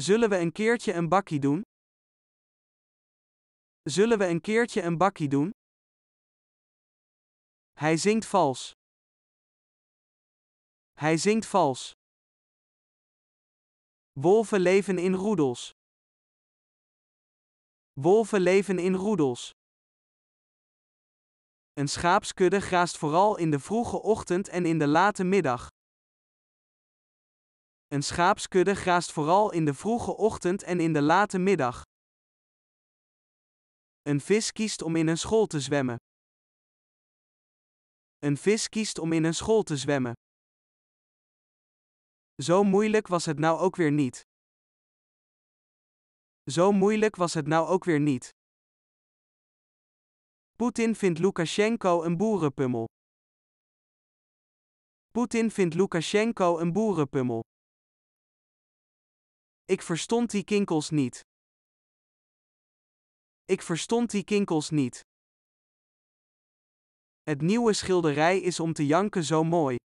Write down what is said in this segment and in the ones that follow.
Zullen we een keertje een bakkie doen? Zullen we een keertje een bakkie doen? Hij zingt vals. Hij zingt vals. Wolven leven in roedels. Wolven leven in roedels. Een schaapskudde graast vooral in de vroege ochtend en in de late middag. Een schaapskudde graast vooral in de vroege ochtend en in de late middag. Een vis kiest om in een school te zwemmen. Een vis kiest om in een school te zwemmen. Zo moeilijk was het nou ook weer niet. Zo moeilijk was het nou ook weer niet. Poetin vindt Lukashenko een boerenpummel. Poetin vindt Lukashenko een boerenpummel. Ik verstond die kinkels niet. Ik verstond die kinkels niet. Het nieuwe schilderij is om te janken zo mooi.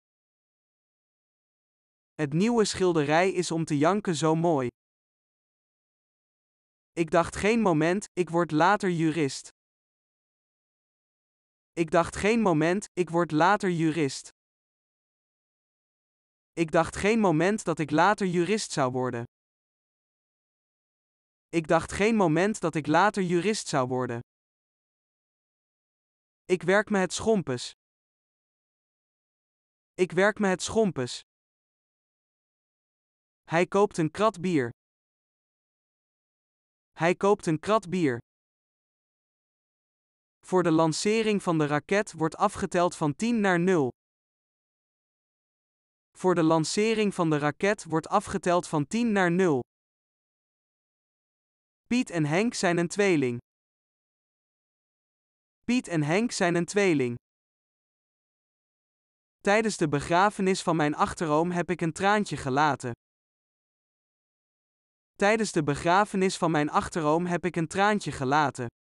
Het nieuwe schilderij is om te janken zo mooi. Ik dacht geen moment, ik word later jurist. Ik dacht geen moment, ik word later jurist. Ik dacht geen moment dat ik later jurist zou worden. Ik dacht geen moment dat ik later jurist zou worden. Ik werk me het schompes. Ik werk me het schompes. Hij koopt een krat bier. Hij koopt een krat bier. Voor de lancering van de raket wordt afgeteld van 10 naar 0. Voor de lancering van de raket wordt afgeteld van 10 naar 0. Piet en Henk zijn een tweeling. Piet en Henk zijn een tweeling. Tijdens de begrafenis van mijn achteroom heb ik een traantje gelaten. Tijdens de begrafenis van mijn achteroom heb ik een traantje gelaten.